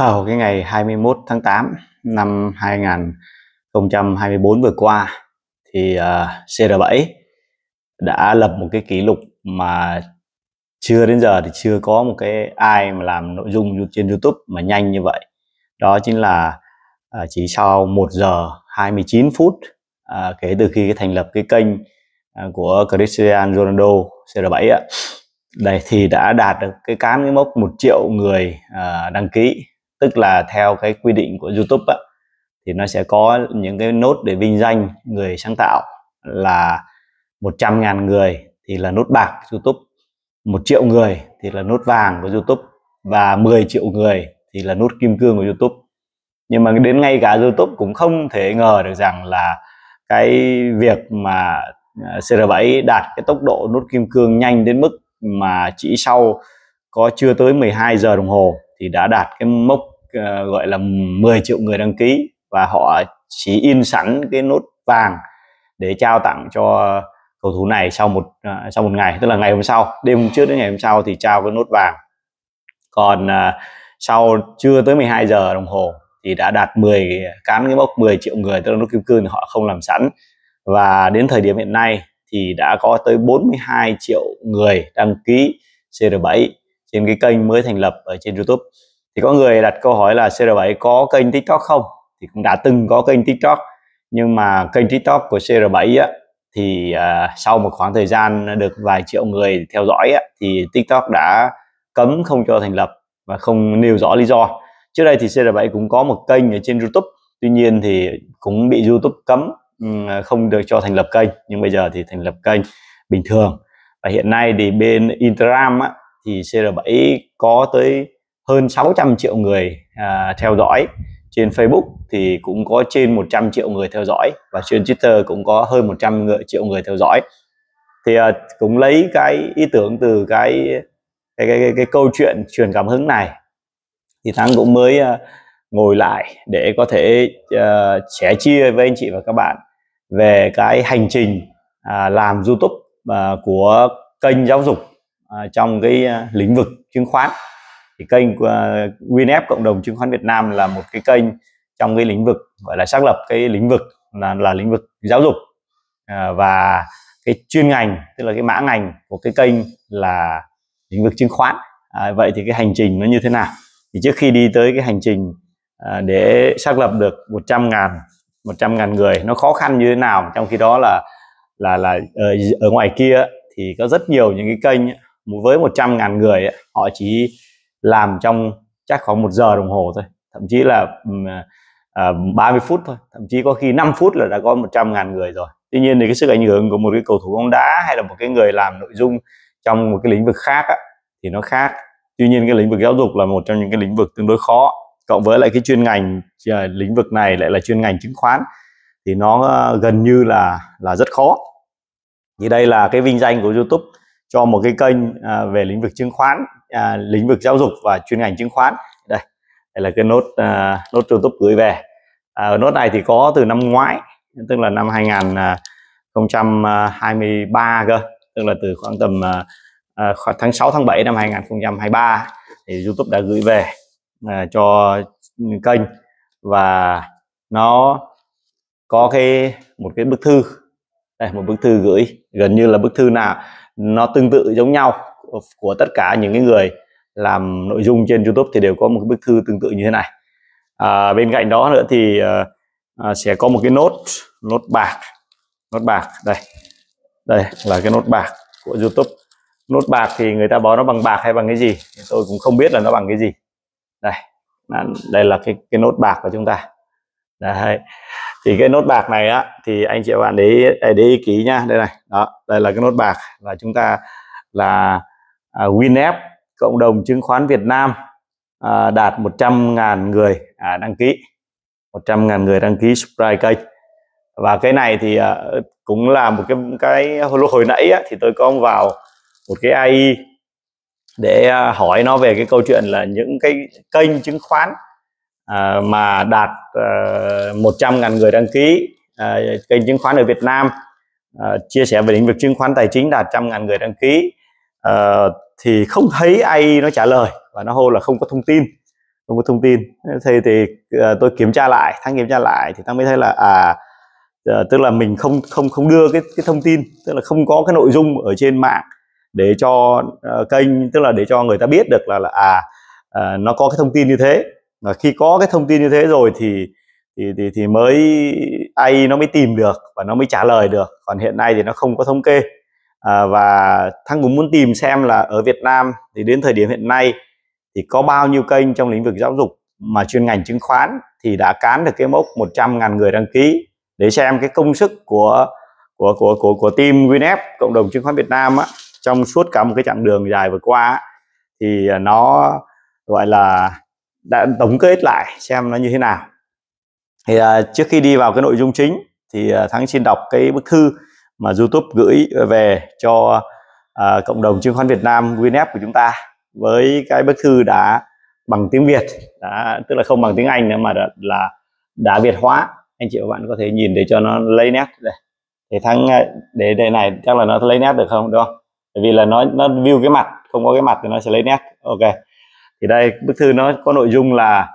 vào cái ngày 21 tháng 8 năm 2024 vừa qua thì uh, à, CR7 đã lập một cái kỷ lục mà chưa đến giờ thì chưa có một cái ai mà làm nội dung trên YouTube mà nhanh như vậy. Đó chính là à, chỉ sau 1 giờ 29 phút à, kể từ khi thành lập cái kênh của Cristiano Ronaldo CR7 ạ. Đây thì đã đạt được cái cán cái mốc 1 triệu người đăng ký tức là theo cái quy định của YouTube á, thì nó sẽ có những cái nốt để vinh danh người sáng tạo là 100.000 người thì là nốt bạc YouTube, một triệu người thì là nốt vàng của YouTube và 10 triệu người thì là nốt kim cương của YouTube. Nhưng mà đến ngay cả YouTube cũng không thể ngờ được rằng là cái việc mà à, CR7 đạt cái tốc độ nốt kim cương nhanh đến mức mà chỉ sau có chưa tới 12 giờ đồng hồ thì đã đạt cái mốc Ờ, gọi là 10 triệu người đăng ký và họ chỉ in sẵn cái nốt vàng để trao tặng cho cầu thủ này sau một ờ, sau một ngày tức là ngày hôm sau đêm hôm trước đến ngày hôm sau thì trao cái nốt vàng còn ờ, sau chưa tới 12 giờ đồng hồ thì đã đạt 10 cán cái mốc 10 triệu người tức là nút kim cương họ không làm sẵn và đến thời điểm hiện nay thì đã có tới 42 triệu người đăng ký CR7 trên cái kênh mới thành lập ở trên YouTube thì có người đặt câu hỏi là CR7 có kênh TikTok không thì cũng đã từng có kênh TikTok nhưng mà kênh TikTok của CR7 á, thì à, sau một khoảng thời gian được vài triệu người theo dõi á, thì TikTok đã cấm không cho thành lập và không nêu rõ lý do trước đây thì CR7 cũng có một kênh ở trên YouTube tuy nhiên thì cũng bị YouTube cấm à, không được cho thành lập kênh nhưng bây giờ thì thành lập kênh bình thường và hiện nay thì bên Instagram á, thì CR7 có tới hơn 600 triệu người à, theo dõi trên Facebook thì cũng có trên 100 triệu người theo dõi và trên Twitter cũng có hơn 100 người, triệu người theo dõi thì à, cũng lấy cái ý tưởng từ cái cái, cái, cái, cái câu chuyện truyền cảm hứng này thì thắng cũng mới à, ngồi lại để có thể uh, sẻ chia với anh chị và các bạn về cái hành trình uh, làm YouTube uh, của kênh giáo dục uh, trong cái uh, lĩnh vực chứng khoán thì kênh uh, ờ, WinF cộng đồng chứng khoán Việt Nam là một cái kênh trong cái lĩnh vực gọi là xác lập cái lĩnh vực là là lĩnh vực giáo dục uh, và cái chuyên ngành tức là cái mã ngành của cái kênh là lĩnh vực chứng khoán à, vậy thì cái hành trình nó như thế nào thì trước khi đi tới cái hành trình à, để xác lập được 100 ngàn 100 ngàn người nó khó khăn như thế nào trong khi đó là là là ở, ở ngoài kia thì có rất nhiều những cái kênh với 100 ngàn người họ chỉ làm trong chắc khoảng một giờ đồng hồ thôi thậm chí là à, à, ba mươi phút thôi thậm chí có khi 5 phút là đã có 100 ngàn người rồi tuy nhiên thì cái sức ảnh hưởng của một cái cầu thủ bóng đá hay là một cái người làm nội dung trong một cái lĩnh vực khác á, thì nó khác tuy nhiên cái lĩnh vực giáo dục là một trong những cái lĩnh vực tương đối khó cộng với lại cái chuyên ngành à, lĩnh vực này lại là chuyên ngành chứng khoán thì nó gần như là là rất khó thì đây là cái vinh danh của YouTube cho một cái kênh à, về lĩnh vực chứng khoán à, lĩnh vực giáo dục và chuyên ngành chứng khoán đây đây là cái nốt à, nốt YouTube gửi về à, ở nốt này thì có từ năm ngoái tức là năm 2023 cơ tức là từ khoảng tầm à, à khoảng tháng 6 tháng 7 năm 2023 thì YouTube đã gửi về à, cho kênh và nó có cái một cái bức thư đây một bức thư gửi gần như là bức thư nào nó tương tự giống nhau của tất cả những cái người làm nội dung trên YouTube thì đều có một bức thư tương tự như thế này à, bên cạnh đó nữa thì ờ, à, sẽ có một cái nốt nốt bạc nốt bạc đây đây là cái nốt bạc của YouTube nốt bạc thì người ta bó nó bằng bạc hay bằng cái gì tôi cũng không biết là nó bằng cái gì đây đây là cái cái nốt bạc của chúng ta đây thì cái nốt bạc này á thì anh chị và bạn để ý, để ý kỹ nhá đây này đó đây là cái nốt bạc là chúng ta là à, WinF cộng đồng chứng khoán Việt Nam à, đạt 100.000 người à, đăng ký 100.000 người đăng ký subscribe kênh và cái này thì à, cũng là một cái cái lúc hồi nãy á, thì tôi có vào một cái AI để à, hỏi nó về cái câu chuyện là những cái kênh chứng khoán Ờ, mà đạt ờ, à, 100.000 người đăng ký à, kênh chứng khoán ở Việt Nam à, chia sẻ về lĩnh vực chứng khoán tài chính đạt trăm ngàn người đăng ký à, thì không thấy ai nó trả lời và nó hô là không có thông tin không có thông tin thì thì à, tôi kiểm tra lại thắng kiểm tra lại thì thắng mới thấy là à tức là mình không không không đưa cái cái thông tin tức là không có cái nội dung ở trên mạng để cho uh, kênh tức là để cho người ta biết được là là à uh, nó có cái thông tin như thế và khi có cái thông tin như thế rồi thì thì thì, thì mới AI nó mới tìm được và nó mới trả lời được còn hiện nay thì nó không có thống kê à, và thăng cũng muốn tìm xem là ở Việt Nam thì đến thời điểm hiện nay thì có bao nhiêu kênh trong lĩnh vực giáo dục mà chuyên ngành chứng khoán thì đã cán được cái mốc 100.000 người đăng ký để xem cái công sức của của của của của team Winf cộng đồng chứng khoán Việt Nam á, trong suốt cả một cái chặng đường dài vừa qua á, thì nó gọi là đã tổng kết lại xem nó như thế nào thì uh, trước khi đi vào cái nội dung chính thì uh, thắng xin đọc cái bức thư mà YouTube gửi về cho uh, cộng đồng chứng khoán Việt Nam VNF của chúng ta với cái bức thư đã bằng tiếng Việt đã tức là không bằng tiếng Anh nữa mà đã, là đã Việt hóa anh chị và bạn có thể nhìn để cho nó lấy nét đây thì thắng để đề này chắc là nó lấy nét được không đúng không Tại vì là nó nó view cái mặt không có cái mặt thì nó sẽ lấy nét ok thì đây bức thư nó có nội dung là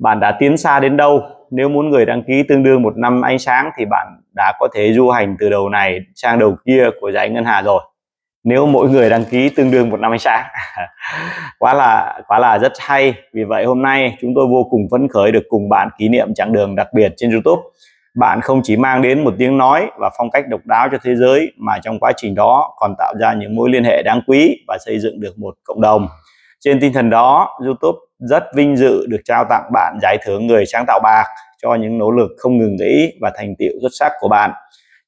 bạn đã tiến xa đến đâu nếu muốn người đăng ký tương đương một năm ánh sáng thì bạn đã có thể du hành từ đầu này sang đầu kia của giải ngân hà rồi nếu mỗi người đăng ký tương đương một năm ánh sáng quá là quá là rất hay vì vậy hôm nay chúng tôi vô cùng phấn khởi được cùng bạn kỷ niệm chặng đường đặc biệt trên YouTube bạn không chỉ mang đến một tiếng nói và phong cách độc đáo cho thế giới mà trong quá trình đó còn tạo ra những mối liên hệ đáng quý và xây dựng được một cộng đồng trên tinh thần đó, YouTube rất vinh dự được trao tặng bạn giải thưởng người sáng tạo bạc cho những nỗ lực không ngừng nghỉ và thành tiệu xuất sắc của bạn.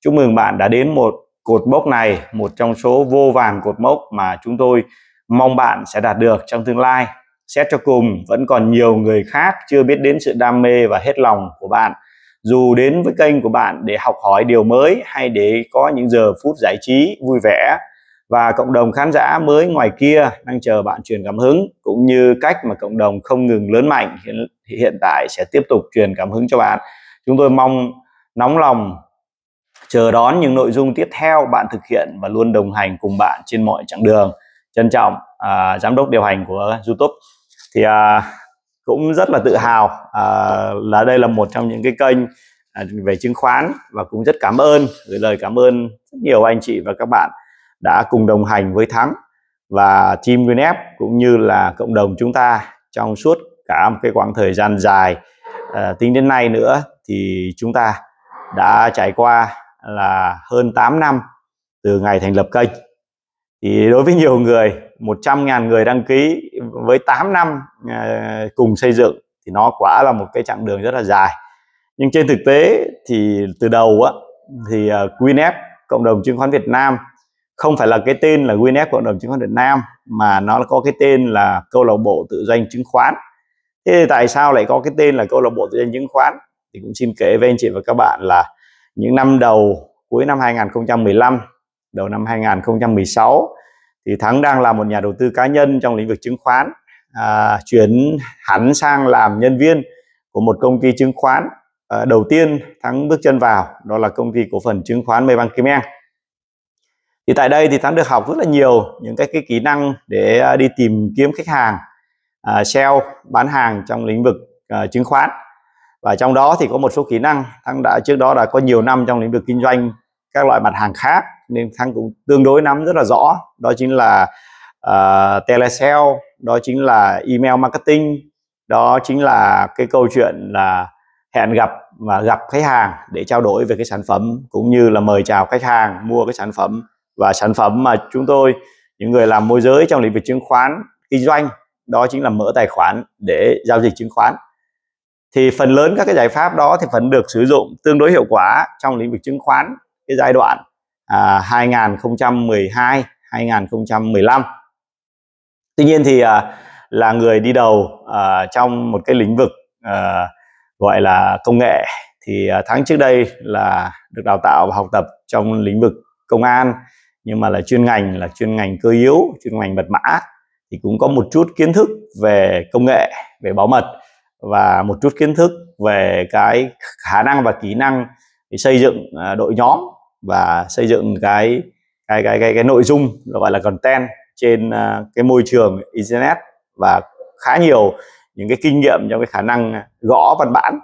Chúc mừng bạn đã đến một cột mốc này, một trong số vô vàn cột mốc mà chúng tôi mong bạn sẽ đạt được trong tương lai. Xét cho cùng, vẫn còn nhiều người khác chưa biết đến sự đam mê và hết lòng của bạn. Dù đến với kênh của bạn để học hỏi điều mới hay để có những giờ phút giải trí vui vẻ, và cộng đồng khán giả mới ngoài kia đang chờ bạn truyền cảm hứng cũng như cách mà cộng đồng không ngừng lớn mạnh hiện, hiện tại sẽ tiếp tục truyền cảm hứng cho bạn chúng tôi mong nóng lòng chờ đón những nội dung tiếp theo bạn thực hiện và luôn đồng hành cùng bạn trên mọi chặng đường trân trọng à, giám đốc điều hành của youtube thì à, cũng rất là tự hào à, là đây là một trong những cái kênh à, về chứng khoán và cũng rất cảm ơn gửi lời cảm ơn rất nhiều anh chị và các bạn đã cùng đồng hành với Thắng và team Winf cũng như là cộng đồng chúng ta trong suốt cả một cái quãng thời gian dài à, tính đến nay nữa thì chúng ta đã trải qua là hơn 8 năm từ ngày thành lập kênh thì đối với nhiều người 100.000 người đăng ký với 8 năm à, cùng xây dựng thì nó quả là một cái chặng đường rất là dài nhưng trên thực tế thì từ đầu á thì uh, ờ, QNF cộng đồng chứng khoán Việt Nam không phải là cái tên là Winnet cộng đồng chứng khoán Việt Nam mà nó có cái tên là câu lạc bộ tự doanh chứng khoán thế thì tại sao lại có cái tên là câu lạc bộ tự doanh chứng khoán thì cũng xin kể với anh chị và các bạn là những năm đầu cuối năm 2015 đầu năm 2016 thì Thắng đang là một nhà đầu tư cá nhân trong lĩnh vực chứng khoán à, chuyển hẳn sang làm nhân viên của một công ty chứng khoán à, đầu tiên Thắng bước chân vào đó là công ty cổ phần chứng khoán Maybank Kim Eng thì tại đây thì thắng được học rất là nhiều những cái, cái kỹ năng để à, đi tìm kiếm khách hàng uh, à, sale bán hàng trong lĩnh vực uh, chứng khoán và trong đó thì có một số kỹ năng thắng đã trước đó đã có nhiều năm trong lĩnh vực kinh doanh các loại mặt hàng khác nên thắng cũng tương đối nắm rất là rõ đó chính là uh, telesale đó chính là email marketing đó chính là cái câu chuyện là hẹn gặp và gặp khách hàng để trao đổi về cái sản phẩm cũng như là mời chào khách hàng mua cái sản phẩm và sản phẩm mà chúng tôi những người làm môi giới trong lĩnh vực chứng khoán kinh doanh đó chính là mở tài khoản để giao dịch chứng khoán thì phần lớn các cái giải pháp đó thì vẫn được sử dụng tương đối hiệu quả trong lĩnh vực chứng khoán cái giai đoạn à, 2012 2015 tuy nhiên thì à, là người đi đầu à, trong một cái lĩnh vực à, gọi là công nghệ thì à, tháng trước đây là được đào tạo và học tập trong lĩnh vực công an nhưng mà là chuyên ngành là chuyên ngành cơ yếu chuyên ngành mật mã thì cũng có một chút kiến thức về công nghệ về bảo mật và một chút kiến thức về cái khả năng và kỹ năng để xây dựng à, đội nhóm và xây dựng cái cái cái cái, cái nội dung gọi là content trên à, cái môi trường internet và khá nhiều những cái kinh nghiệm trong cái khả năng gõ văn bản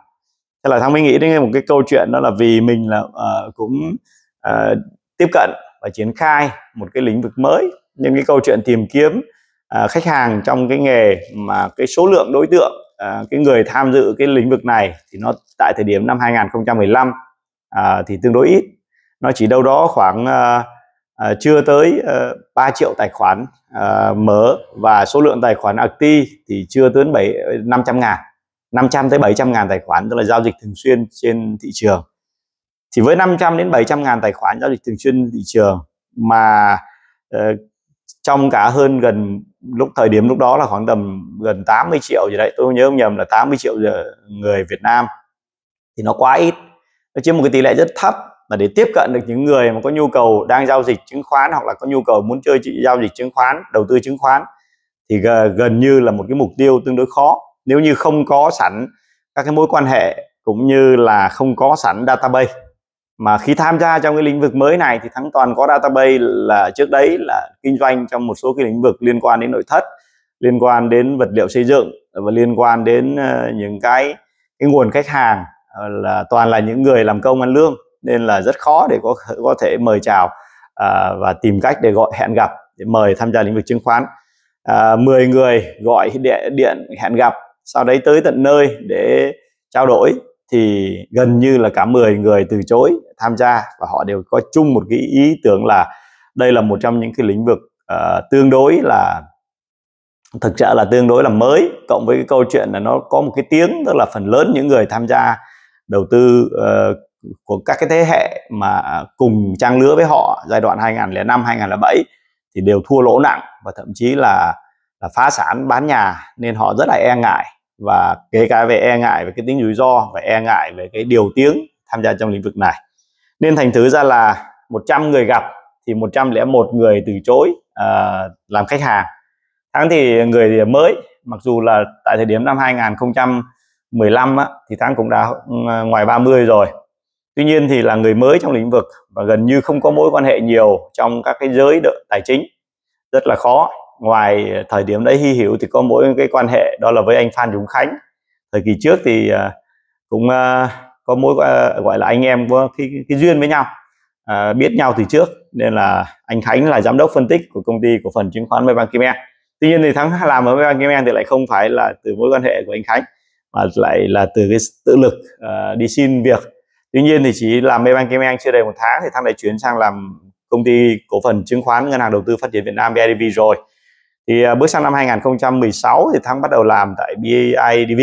thế là thằng mới nghĩ đến một cái câu chuyện đó là vì mình là uh, cũng uh, tiếp cận và triển khai một cái lĩnh vực mới nên cái câu chuyện tìm kiếm à, khách hàng trong cái nghề mà cái số lượng đối tượng à, cái người tham dự cái lĩnh vực này thì nó tại thời điểm năm 2015 à, thì tương đối ít nó chỉ đâu đó khoảng à, à, chưa tới à, ờ, 3 triệu tài khoản à, mở và số lượng tài khoản active thì chưa tới 7 500 ngàn 500 tới 700 ngàn tài khoản tức là giao dịch thường xuyên trên thị trường thì với 500 đến 700 ngàn tài khoản giao dịch thường xuyên thị trường mà uh, trong cả hơn gần lúc thời điểm lúc đó là khoảng tầm gần 80 triệu gì đấy tôi nhớ không nhầm là 80 triệu người Việt Nam thì nó quá ít nó chiếm một cái tỷ lệ rất thấp mà để tiếp cận được những người mà có nhu cầu đang giao dịch chứng khoán hoặc là có nhu cầu muốn chơi giao dịch chứng khoán đầu tư chứng khoán thì gần như là một cái mục tiêu tương đối khó nếu như không có sẵn các cái mối quan hệ cũng như là không có sẵn database mà khi tham gia trong cái lĩnh vực mới này thì thắng toàn có database là trước đấy là kinh doanh trong một số cái lĩnh vực liên quan đến nội thất liên quan đến vật liệu xây dựng và liên quan đến ờ, những cái cái nguồn khách hàng ờ, là toàn là những người làm công ăn lương nên là rất khó để có có thể mời chào à, và tìm cách để gọi hẹn gặp để mời tham gia lĩnh vực chứng khoán à, 10 người gọi điện, điện hẹn gặp sau đấy tới tận nơi để trao đổi thì gần như là cả 10 người từ chối tham gia và họ đều có chung một cái ý tưởng là đây là một trong những cái lĩnh vực uh, tương đối là thực sự là tương đối là mới cộng với cái câu chuyện là nó có một cái tiếng tức là phần lớn những người tham gia đầu tư uh, của các cái thế hệ mà cùng trang lứa với họ giai đoạn 2005 2007 thì đều thua lỗ nặng và thậm chí là, là phá sản bán nhà nên họ rất là e ngại và kể cả về e ngại về cái tính rủi ro và e ngại về cái điều tiếng tham gia trong lĩnh vực này nên thành thứ ra là 100 người gặp thì 101 người từ chối uh, làm khách hàng tháng thì người mới mặc dù là tại thời điểm năm 2015 á, thì tháng cũng đã ừ, ngoài 30 rồi tuy nhiên thì là người mới trong lĩnh vực và gần như không có mối quan hệ nhiều trong các cái giới tài chính rất là khó ngoài thời điểm đấy hy hữu thì có mỗi cái quan hệ đó là với anh Phan Dũng Khánh thời kỳ trước thì à, cũng à, có mối à, gọi là anh em có cái, cái duyên với nhau à, biết nhau từ trước nên là anh Khánh là giám đốc phân tích của công ty cổ phần chứng khoán Maybank Kim Eng tuy nhiên thì thắng làm ở Maybank Kim Eng thì lại không phải là từ mối quan hệ của anh Khánh mà lại là từ cái tự lực uh, đi xin việc tuy nhiên thì chỉ làm Maybank Kim Eng chưa đầy một tháng thì thắng lại chuyển sang làm công ty cổ phần chứng khoán ngân hàng đầu tư phát triển Việt Nam BIDV rồi thì à, bước sang năm 2016 thì Thắng bắt đầu làm tại BIDV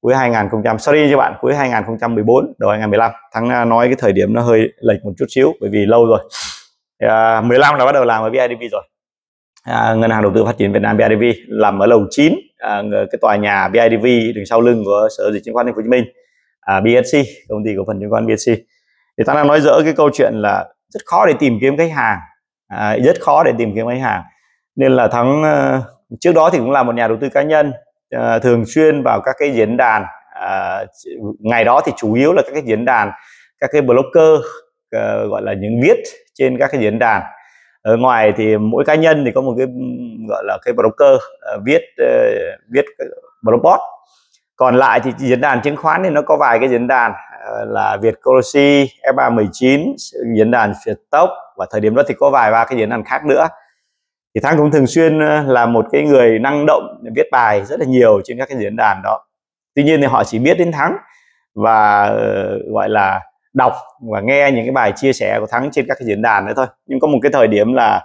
cuối 2000 sorry cho bạn cuối 2014 đầu 2015 Thắng à, nói cái thời điểm nó hơi lệch một chút xíu bởi vì lâu rồi à, 15 là bắt đầu làm ở BIDV rồi à, ngân hàng đầu tư phát triển Việt Nam BIDV làm ở lầu 9 à, cái tòa nhà BIDV đằng sau lưng của sở dịch chứng khoán Thành phố Hồ Chí Minh à, BSC công ty cổ phần chứng khoán BSC thì ta đang nói dỡ cái câu chuyện là rất khó để tìm kiếm khách hàng à, rất khó để tìm kiếm khách hàng nên là thắng ờ, trước đó thì cũng là một nhà đầu tư cá nhân à, thường xuyên vào các cái diễn đàn à, ngày đó thì chủ yếu là các cái diễn đàn các cái blogger à, gọi là những viết trên các cái diễn đàn ở ngoài thì mỗi cá nhân thì có một cái gọi là cái broker à, viết à, viết blogbot còn lại thì diễn đàn chứng khoán thì nó có vài cái diễn đàn là Việt Colossi F319, diễn đàn Việt Tốc và thời điểm đó thì có vài ba cái diễn đàn khác nữa thì thắng cũng thường xuyên ờ, là một cái người năng động viết bài rất là nhiều trên các cái diễn đàn đó tuy nhiên thì họ chỉ biết đến thắng và ờ, gọi là đọc và nghe những cái bài chia sẻ của thắng trên các cái diễn đàn đấy thôi nhưng có một cái thời điểm là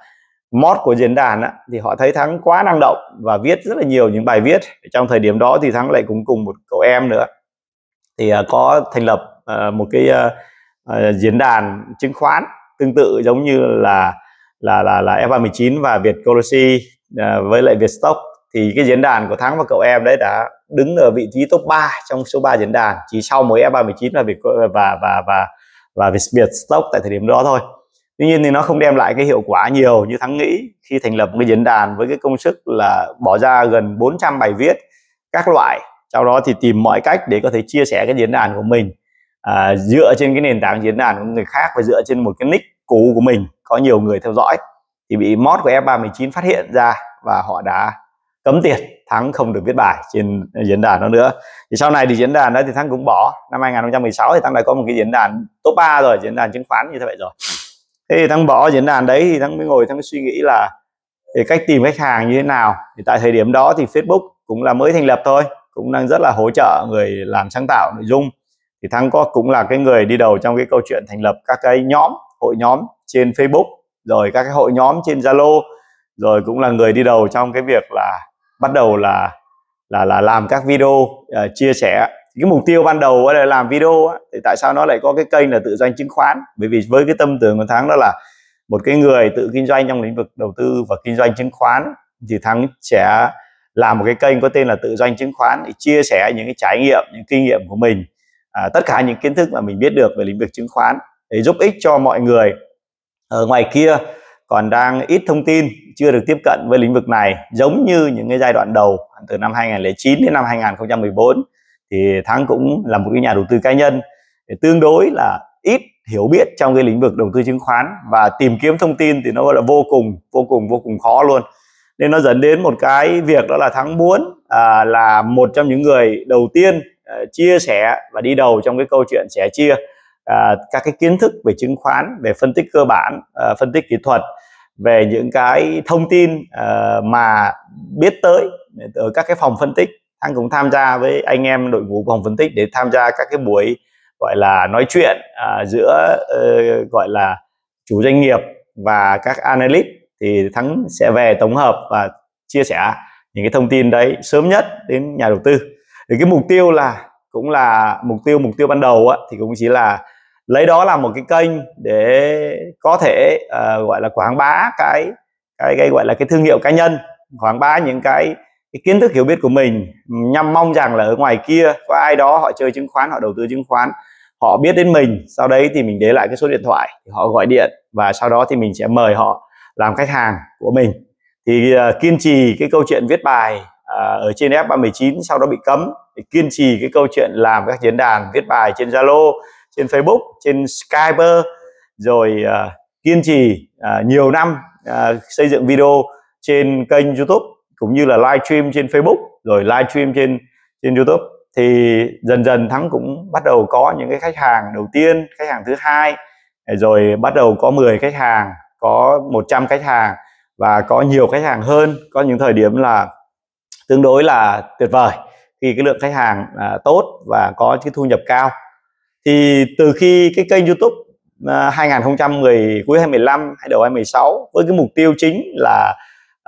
mod của diễn đàn á, thì họ thấy thắng quá năng động và viết rất là nhiều những bài viết trong thời điểm đó thì thắng lại cũng cùng một cậu em nữa thì uh, có thành lập uh, một cái uh, uh, diễn đàn chứng khoán tương tự giống như là là là là F39 và Việt Colossi uh, à, với lại Việt Stock thì cái diễn đàn của Thắng và cậu em đấy đã đứng ở vị trí top 3 trong số 3 diễn đàn chỉ sau mới F39 và Việt và và và và Việt Stock tại thời điểm đó thôi. Tuy nhiên thì nó không đem lại cái hiệu quả nhiều như Thắng nghĩ khi thành lập một cái diễn đàn với cái công sức là bỏ ra gần 400 bài viết các loại sau đó thì tìm mọi cách để có thể chia sẻ cái diễn đàn của mình à, dựa trên cái nền tảng diễn đàn của người khác và dựa trên một cái nick cụ của mình có nhiều người theo dõi thì bị mod của F319 phát hiện ra và họ đã cấm tiệt thắng không được viết bài trên diễn đàn đó nữa thì sau này thì diễn đàn đó thì thắng cũng bỏ năm 2016 thì thắng đã có một cái diễn đàn top 3 rồi diễn đàn chứng khoán như thế vậy rồi thế thì thắng bỏ diễn đàn đấy thì thắng mới ngồi thắng mới suy nghĩ là thì cách tìm khách hàng như thế nào thì tại thời điểm đó thì Facebook cũng là mới thành lập thôi cũng đang rất là hỗ trợ người làm sáng tạo nội dung thì thắng có cũng là cái người đi đầu trong cái câu chuyện thành lập các cái nhóm hội nhóm trên Facebook rồi các cái hội nhóm trên Zalo rồi cũng là người đi đầu trong cái việc là bắt đầu là là là làm các video uh, chia sẻ cái mục tiêu ban đầu là làm video thì tại sao nó lại có cái kênh là tự doanh chứng khoán bởi vì với cái tâm tưởng của thắng đó là một cái người tự kinh doanh trong lĩnh vực đầu tư và kinh doanh chứng khoán thì thắng sẽ làm một cái kênh có tên là tự doanh chứng khoán để chia sẻ những cái trải nghiệm những kinh nghiệm của mình à, tất cả những kiến thức mà mình biết được về lĩnh vực chứng khoán để giúp ích cho mọi người ở ngoài kia còn đang ít thông tin chưa được tiếp cận với lĩnh vực này giống như những cái giai đoạn đầu từ năm 2009 đến năm 2014 thì Thắng cũng là một cái nhà đầu tư cá nhân tương đối là ít hiểu biết trong cái lĩnh vực đầu tư chứng khoán và tìm kiếm thông tin thì nó là vô cùng vô cùng vô cùng khó luôn nên nó dẫn đến một cái việc đó là Thắng muốn à, là một trong những người đầu tiên à, chia sẻ và đi đầu trong cái câu chuyện sẻ chia à, các cái kiến thức về chứng khoán về phân tích cơ bản à, phân tích kỹ thuật về những cái thông tin à, mà biết tới ở các cái phòng phân tích anh cũng tham gia với anh em đội ngũ phòng phân tích để tham gia các cái buổi gọi là nói chuyện à, giữa uh, gọi là chủ doanh nghiệp và các analyst thì thắng sẽ về tổng hợp và chia sẻ những cái thông tin đấy sớm nhất đến nhà đầu tư thì cái mục tiêu là cũng là mục tiêu mục tiêu ban đầu á, thì cũng chỉ là lấy đó là một cái kênh để có thể uh, gọi là quảng bá cái, cái cái gọi là cái thương hiệu cá nhân quảng bá những cái cái kiến thức hiểu biết của mình nhằm mong rằng là ở ngoài kia có ai đó họ chơi chứng khoán họ đầu tư chứng khoán họ biết đến mình sau đấy thì mình để lại cái số điện thoại họ gọi điện và sau đó thì mình sẽ mời họ làm khách hàng của mình thì uh, kiên trì cái câu chuyện viết bài uh, ở trên F319 sau đó bị cấm thì kiên trì cái câu chuyện làm các diễn đàn viết bài trên Zalo trên Facebook trên Skype rồi uh, kiên trì uh, nhiều năm uh, xây dựng video trên kênh YouTube cũng như là live stream trên Facebook rồi live stream trên trên YouTube thì dần dần thắng cũng bắt đầu có những cái khách hàng đầu tiên khách hàng thứ hai rồi bắt đầu có 10 khách hàng có 100 khách hàng và có nhiều khách hàng hơn có những thời điểm là tương đối là tuyệt vời khi cái lượng khách hàng à, tốt và có cái thu nhập cao thì từ khi cái kênh YouTube uh, à, 2010 cuối 2015 hay đầu 2016 với cái mục tiêu chính là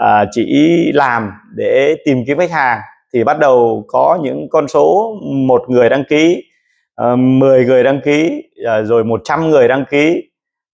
uh, chỉ làm để tìm kiếm khách hàng thì bắt đầu có những con số một người đăng ký uh, ờ, 10 người đăng ký uh, rồi 100 người đăng ký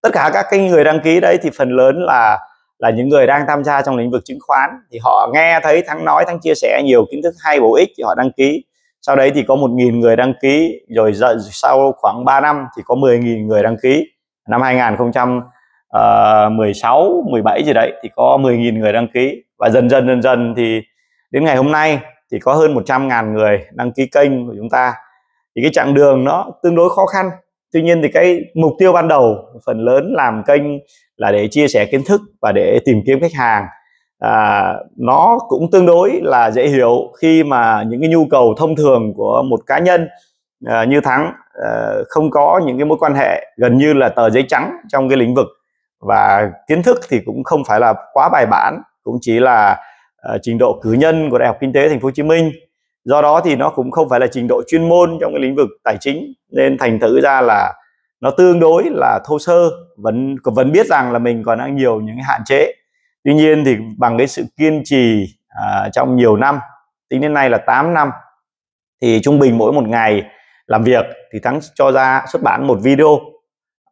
tất cả các cái người đăng ký đấy thì phần lớn là là những người đang tham gia trong lĩnh vực chứng khoán thì họ nghe thấy thắng nói thắng chia sẻ nhiều kiến thức hay bổ ích thì họ đăng ký sau đấy thì có 1.000 người đăng ký rồi sau khoảng 3 năm thì có 10.000 người đăng ký năm 2016 17 ờ, gì đấy thì có 10.000 người đăng ký và dần dần dần dần thì đến ngày hôm nay thì có hơn 100.000 người đăng ký kênh của chúng ta thì cái chặng đường nó tương đối khó khăn tuy nhiên thì cái mục tiêu ban đầu phần lớn làm kênh là để chia sẻ kiến thức và để tìm kiếm khách hàng à, nó cũng tương đối là dễ hiểu khi mà những cái nhu cầu thông thường của một cá nhân à, như thắng à, không có những cái mối quan hệ gần như là tờ giấy trắng trong cái lĩnh vực và kiến thức thì cũng không phải là quá bài bản cũng chỉ là à, trình độ cử nhân của đại học kinh tế thành phố hồ chí minh do đó thì nó cũng không phải là trình độ chuyên môn trong cái lĩnh vực tài chính nên thành thử ra là nó tương đối là thô sơ vẫn vẫn biết rằng là mình còn đang nhiều những hạn chế tuy nhiên thì bằng cái sự kiên trì à, trong nhiều năm tính đến nay là 8 năm thì trung bình mỗi một ngày làm việc thì thắng cho ra xuất bản một video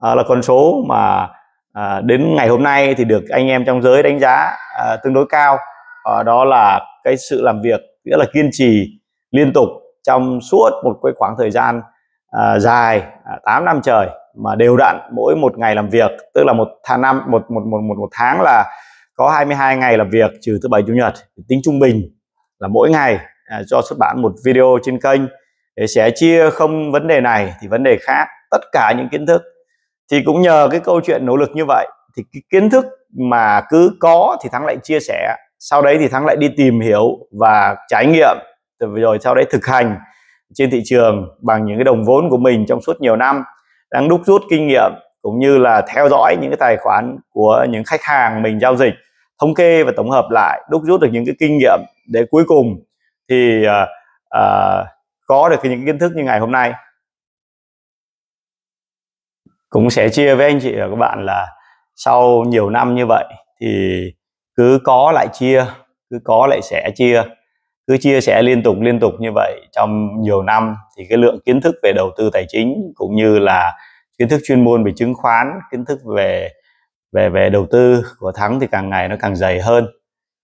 à, là con số mà à, đến ngày hôm nay thì được anh em trong giới đánh giá à, tương đối cao à, đó là cái sự làm việc nghĩa là kiên trì liên tục trong suốt một cái khoảng thời gian à, dài à, 8 năm trời mà đều đặn mỗi một ngày làm việc tức là một tháng năm một một một một, một tháng là có 22 ngày làm việc trừ thứ bảy chủ nhật tính trung bình là mỗi ngày à, cho xuất bản một video trên kênh để sẽ chia không vấn đề này thì vấn đề khác tất cả những kiến thức thì cũng nhờ cái câu chuyện nỗ lực như vậy thì cái kiến thức mà cứ có thì thắng lại chia sẻ sau đấy thì thắng lại đi tìm hiểu và trải nghiệm rồi sau đấy thực hành trên thị trường bằng những cái đồng vốn của mình trong suốt nhiều năm đang đúc rút kinh nghiệm cũng như là theo dõi những cái tài khoản của những khách hàng mình giao dịch thống kê và tổng hợp lại đúc rút được những cái kinh nghiệm để cuối cùng thì uh, uh, có được những kiến thức như ngày hôm nay cũng sẽ chia với anh chị và các bạn là sau nhiều năm như vậy thì cứ có lại chia cứ có lại sẽ chia cứ chia sẻ liên tục liên tục như vậy trong nhiều năm thì cái lượng kiến thức về đầu tư tài chính cũng như là kiến thức chuyên môn về chứng khoán kiến thức về về về đầu tư của thắng thì càng ngày nó càng dày hơn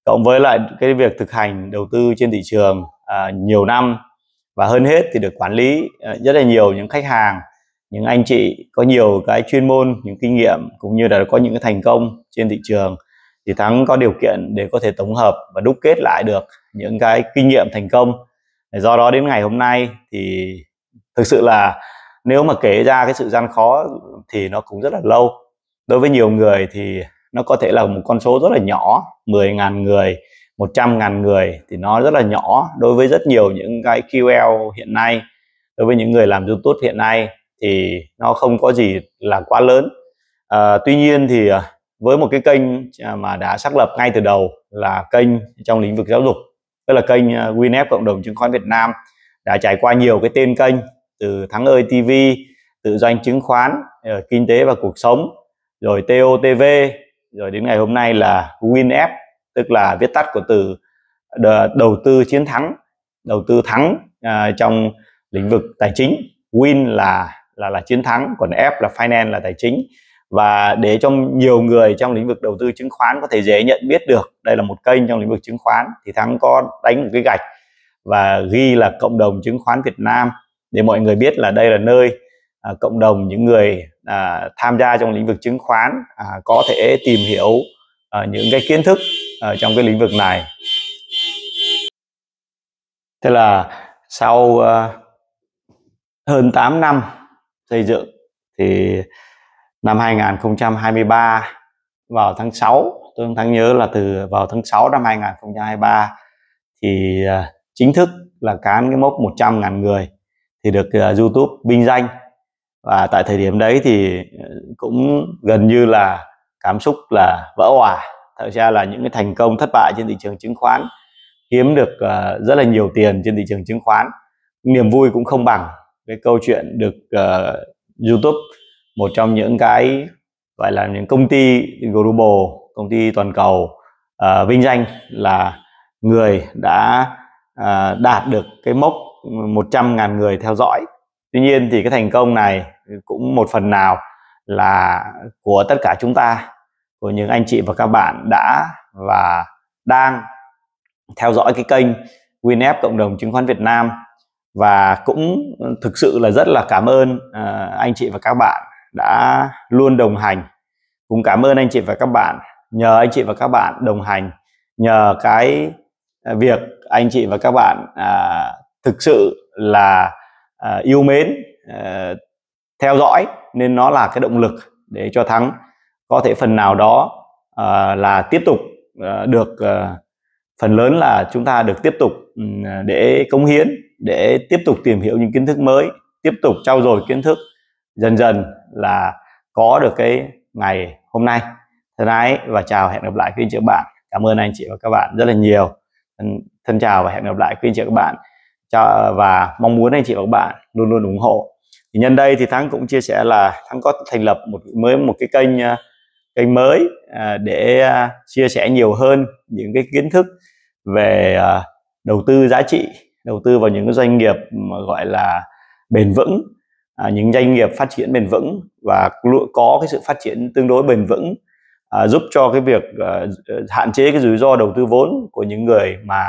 cộng với lại cái việc thực hành đầu tư trên thị trường à, nhiều năm và hơn hết thì được quản lý à, rất là nhiều những khách hàng những anh chị có nhiều cái chuyên môn những kinh nghiệm cũng như là có những cái thành công trên thị trường thì thắng có điều kiện để có thể tổng hợp và đúc kết lại được những cái kinh nghiệm thành công do đó đến ngày hôm nay thì thực sự là nếu mà kể ra cái sự gian khó thì nó cũng rất là lâu đối với nhiều người thì nó có thể là một con số rất là nhỏ 10.000 người 100.000 người thì nó rất là nhỏ đối với rất nhiều những cái QL hiện nay đối với những người làm YouTube hiện nay thì nó không có gì là quá lớn à, tuy nhiên thì ờ, với một cái kênh ờ, mà đã xác lập ngay từ đầu là kênh trong lĩnh vực giáo dục tức là kênh Winep cộng đồng chứng khoán Việt Nam đã trải qua nhiều cái tên kênh từ Thắng ơi TV tự doanh chứng khoán kinh tế và cuộc sống rồi TOTV rồi đến ngày hôm nay là WinF tức là viết tắt của từ đầu tư chiến thắng đầu tư thắng uh, trong lĩnh vực tài chính Win là là là chiến thắng còn F là finance là tài chính và để cho nhiều người trong lĩnh vực đầu tư chứng khoán có thể dễ nhận biết được đây là một kênh trong lĩnh vực chứng khoán thì thắng có đánh một cái gạch và ghi là cộng đồng chứng khoán Việt Nam để mọi người biết là đây là nơi à, cộng đồng những người à, tham gia trong lĩnh vực chứng khoán à, có thể tìm hiểu à, những cái kiến thức à, trong cái lĩnh vực này thế là sau à, hơn 8 năm xây dựng thì năm 2023 vào tháng 6 tôi không thắng nhớ là từ vào tháng 6 năm 2023 thì à, chính thức là cán cái mốc 100.000 người thì được à, YouTube vinh danh và tại thời điểm đấy thì ờ, cũng gần như là cảm xúc là vỡ hòa thật ra là những cái thành công thất bại trên thị trường chứng khoán kiếm được uh, rất là nhiều tiền trên thị trường chứng khoán niềm vui cũng không bằng cái câu chuyện được uh, YouTube một trong những cái gọi là những công ty global công ty toàn cầu uh, vinh danh là người đã uh, đạt được cái mốc 100.000 người theo dõi tuy nhiên thì cái thành công này cũng một phần nào là của tất cả chúng ta của những anh chị và các bạn đã và đang theo dõi cái kênh WinF cộng đồng chứng khoán Việt Nam và cũng thực sự là rất là cảm ơn ờ, anh chị và các bạn đã luôn đồng hành cũng cảm ơn anh chị và các bạn nhờ anh chị và các bạn đồng hành nhờ cái việc anh chị và các bạn uh, thực sự là uh, yêu mến uh, theo dõi nên nó là cái động lực để cho thắng có thể phần nào đó uh, là tiếp tục uh, được uh, phần lớn là chúng ta được tiếp tục um, để cống hiến để tiếp tục tìm hiểu những kiến thức mới tiếp tục trau dồi kiến thức dần dần là có được cái ngày hôm nay thân ái và chào hẹn gặp lại quý anh chị các bạn cảm ơn anh chị và các bạn rất là nhiều thân, chào và hẹn gặp lại quý anh chị các bạn và mong muốn anh chị và các bạn luôn luôn ủng hộ thì nhân đây thì thắng cũng chia sẻ là thắng có thành lập một mới một cái kênh à, kênh mới à, để à, chia sẻ nhiều hơn những cái kiến thức về đầu tư giá trị đầu tư vào những doanh nghiệp mà gọi là bền vững những doanh nghiệp phát triển bền vững và có cái sự phát triển tương đối bền vững giúp cho cái việc hạn chế cái rủi ro đầu tư vốn của những người mà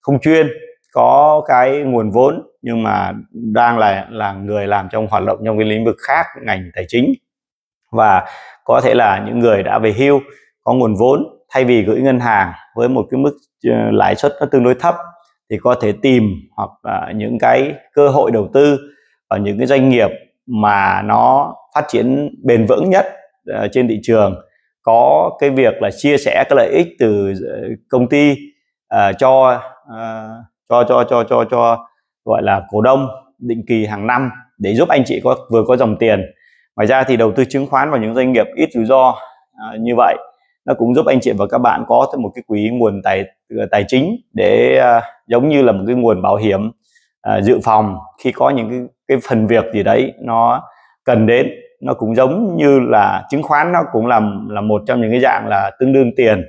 không chuyên có cái nguồn vốn nhưng mà đang là là người làm trong hoạt động trong cái lĩnh vực khác ngành tài chính và có thể là những người đã về hưu có nguồn vốn thay vì gửi ngân hàng với một cái mức ờ, lãi suất nó tương đối thấp thì có thể tìm hoặc là những cái cơ hội đầu tư ở những cái doanh nghiệp mà nó phát triển bền vững nhất ờ, trên thị trường có cái việc là chia sẻ cái lợi ích từ ờ, công ty cho cho cho cho cho cho gọi là cổ đông định kỳ hàng năm để giúp anh chị có vừa có dòng tiền ngoài ra thì đầu tư chứng khoán vào những doanh nghiệp ít rủi ro à, như vậy nó cũng giúp anh chị và các bạn có thêm một cái quỹ nguồn tài ờ, tài chính để à, giống như là một cái nguồn bảo hiểm à, dự phòng khi có những cái, cái phần việc gì đấy nó cần đến nó cũng giống như là chứng khoán nó cũng là là một trong những cái dạng là tương đương tiền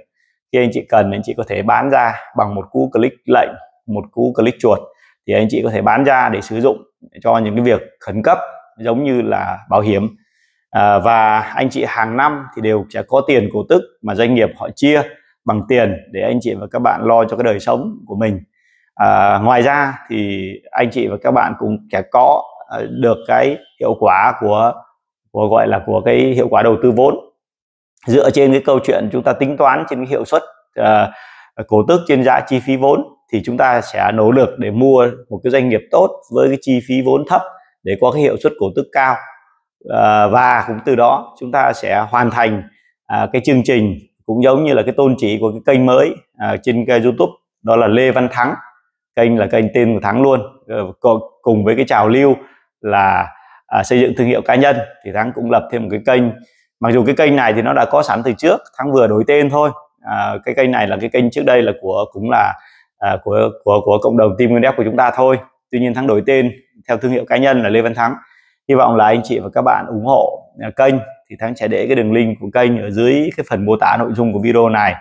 khi anh chị cần anh chị có thể bán ra bằng một cú click lệnh một cú click chuột thì anh chị có thể bán ra để sử dụng cho những cái việc khẩn cấp giống như là bảo hiểm à, và anh chị hàng năm thì đều sẽ có tiền cổ tức mà doanh nghiệp họ chia bằng tiền để anh chị và các bạn lo cho cái đời sống của mình à, ngoài ra thì anh chị và các bạn cũng sẽ có à, được cái hiệu quả của của gọi là của cái hiệu quả đầu tư vốn dựa trên cái câu chuyện chúng ta tính toán trên cái hiệu suất uh, cổ tức trên giá chi phí vốn thì chúng ta sẽ nỗ lực để mua một cái doanh nghiệp tốt với cái chi phí vốn thấp để có cái hiệu suất cổ tức cao à, và cũng từ đó chúng ta sẽ hoàn thành à, cái chương trình cũng giống như là cái tôn chỉ của cái kênh mới à, trên kênh YouTube đó là Lê Văn Thắng kênh là kênh tên của Thắng luôn à, cùng với cái trào lưu là à, xây dựng thương hiệu cá nhân thì Thắng cũng lập thêm một cái kênh mặc dù cái kênh này thì nó đã có sẵn từ trước Thắng vừa đổi tên thôi à, cái kênh này là cái kênh trước đây là của cũng là à, của của của cộng đồng team Nguyên của chúng ta thôi tuy nhiên thắng đổi tên theo thương hiệu cá nhân là Lê Văn Thắng hy vọng là anh chị và các bạn ủng hộ à, kênh thì thắng sẽ để cái đường link của kênh ở dưới cái phần mô tả nội dung của video này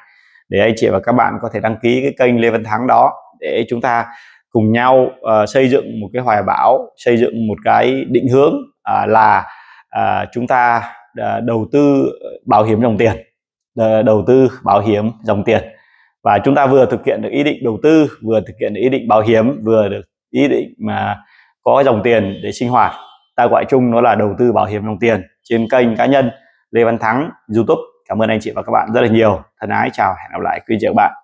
để anh chị và các bạn có thể đăng ký cái kênh Lê Văn Thắng đó để chúng ta cùng nhau uh, xây dựng một cái hoài bão xây dựng một cái định hướng uh, là uh, chúng ta uh, đầu tư bảo hiểm dòng tiền uh, đầu tư bảo hiểm dòng tiền và chúng ta vừa thực hiện được ý định đầu tư vừa thực hiện được ý định bảo hiểm vừa được ý định mà có dòng tiền để sinh hoạt ta gọi chung nó là đầu tư bảo hiểm dòng tiền trên kênh cá nhân lê văn thắng youtube cảm ơn anh chị và các bạn rất là nhiều thân ái chào hẹn gặp lại quý vị và các bạn